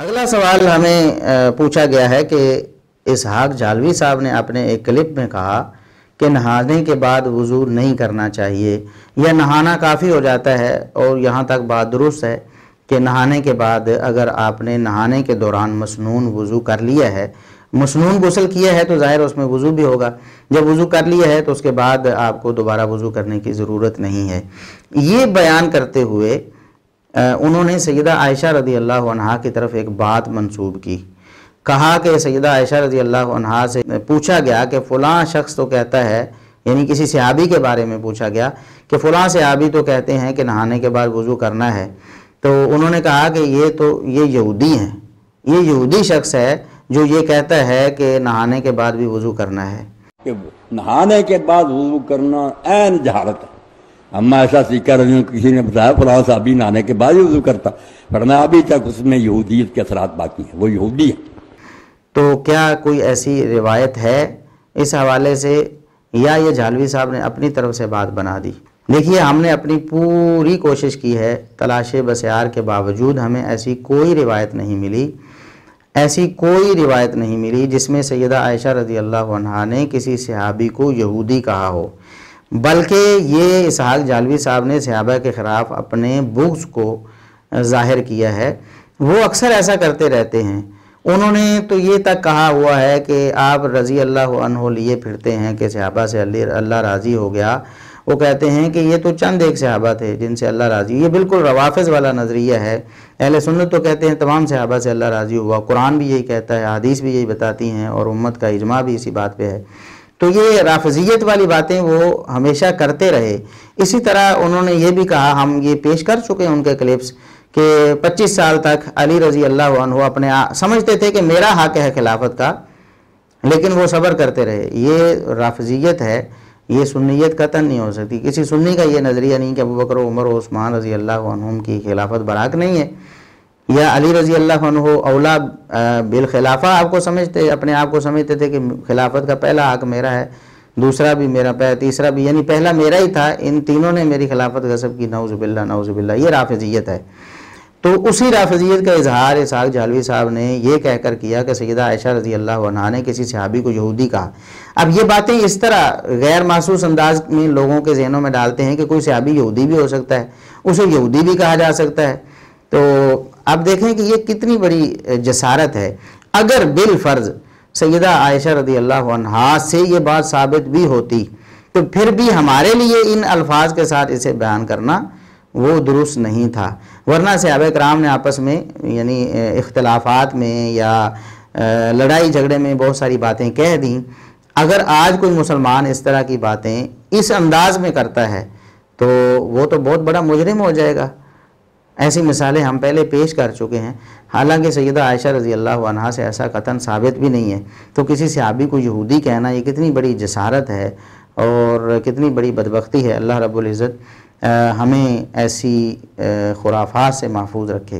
अगला सवाल हमें पूछा गया है कि इसहाक जालवी साहब ने अपने एक क्लिप में कहा कि नहाने के बाद वज़ू नहीं करना चाहिए यह नहाना काफ़ी हो जाता है और यहाँ तक बात दुरुस्त है कि नहाने के बाद अगर आपने नहाने के दौरान मसनून वज़ू कर लिया है मसनून गसल किया है तो ज़ाहिर उसमें वज़ू भी होगा जब वज़ू कर लिया है तो उसके बाद आपको दोबारा वज़ू करने की ज़रूरत नहीं है ये बयान करते हुए उन्होंने सैदा आयशा रदी अल्लाह की तरफ एक बात मंसूब की कहा कि सैदा आयशा रदी अल्लाह से पूछा गया कि फ़लाँ शख्स तो कहता है यानी किसी सहाबी के बारे में पूछा गया कि फ़लाँ सहाबी तो कहते हैं कि नहाने के बाद वज़ू करना है तो उन्होंने कहा कि ये तो ये यहूदी हैं ये यहूदी शख्स है जो ये कहता है कि नहाने के बाद भी वज़ू करना है नहाने के बाद वज़ू करना एन है अम्मा ऐसा सीखा रही हूँ किसी ने बताया साहब भी नहाने के बाद वजू करता पर मैं अभी तक उसमें यहूदीत के असरात बाकी हैं वो यहूदी है तो क्या कोई ऐसी रिवायत है इस हवाले से या ये झालवी साहब ने अपनी तरफ से बात बना दी देखिए हमने अपनी पूरी कोशिश की है तलाश बसार के बावजूद हमें ऐसी कोई रिवायत नहीं मिली ऐसी कोई रिवायत नहीं मिली जिसमें सैदा आयशा रजी अल्लाह ने किसी सहाबी को यहूदी कहा हो बल्कि ये इसहाक जालवी साहब ने सहाबा के ख़िलाफ़ अपने बुग्स को ज़ाहिर किया है वो अक्सर ऐसा करते रहते हैं उन्होंने तो ये तक कहा हुआ है कि आप रज़ी अल्लाह लिए फिरते हैं कि सहाबा से अल्लाह राज़ी हो गया वो कहते हैं कि ये तो चंद एक सहाबा थे जिनसे अल्लाह राज़ी ये बिल्कुल रवाफ़ वाला नज़रिया है अहल सुन्नत तो कहते हैं तमाम सहाबा से अल्लाह राज़ी हुआ कुरान भी यही कहता है हदीस भी यही बताती हैं और उम्मत का इजमा भी इसी बात पर है तो ये राफजियत वाली बातें वो हमेशा करते रहे इसी तरह उन्होंने ये भी कहा हम ये पेश कर चुके हैं उनके क्लिप्स कि 25 साल तक अली रजी अल्लाह अपने आ, समझते थे कि मेरा हक है खिलाफत का लेकिन वो सब्र करते रहे ये राफजियत है ये सुन्नीत कतन नहीं हो सकती किसी सुन्नी का ये नज़रिया नहीं कि अब बकर उमर उस्मान रजी अल्लाह की खिलाफत बराक नहीं है या अली रजी अल्लाह हो अवला बिल खिलाफा आपको समझते अपने आप को समझते थे कि खिलाफत का पहला हक मेरा है दूसरा भी मेरा पह तीसरा भी यानी पहला मेरा ही था इन तीनों ने मेरी खिलाफत गसब की नौज़बिल्ला नौज़बिल्ला ये राफजियत है तो उसी राफजियत का इजहार इसाक जालवी साहब ने यह कहकर किया कि सैदा आयशा रजी अल्लाह ने किसी सहाबी को यहूदी कहा अब ये बातें इस तरह गैर मासूस अंदाज में लोगों के जहनों में डालते हैं कि कोई सहाबी यहूदी भी हो सकता है उसे यहूदी भी कहा जा सकता है तो अब देखें कि ये कितनी बड़ी जसारत है अगर बिलफर्ज सैदा आयशा रदी अल्लाह से ये बात साबित भी होती तो फिर भी हमारे लिए इन अल्फाज के साथ इसे बयान करना वो दुरुस्त नहीं था वरना सहाब कराम ने आपस में यानी इख्तलाफात में या लड़ाई झगड़े में बहुत सारी बातें कह दी अगर आज कोई मुसलमान इस तरह की बातें इस अंदाज में करता है तो वो तो बहुत बड़ा मुजरिम हो जाएगा ऐसी मिसालें हम पहले पेश कर चुके हैं हालांकि सैदा आयशा रज़ी अल्लाह अनहा से ऐसा कतन साबित भी नहीं है तो किसी सहाबी को यहूदी कहना ये कितनी बड़ी जसारत है और कितनी बड़ी बदबख्ती है अल्लाह रब्ज़त हमें ऐसी खुराफात से महफूज रखे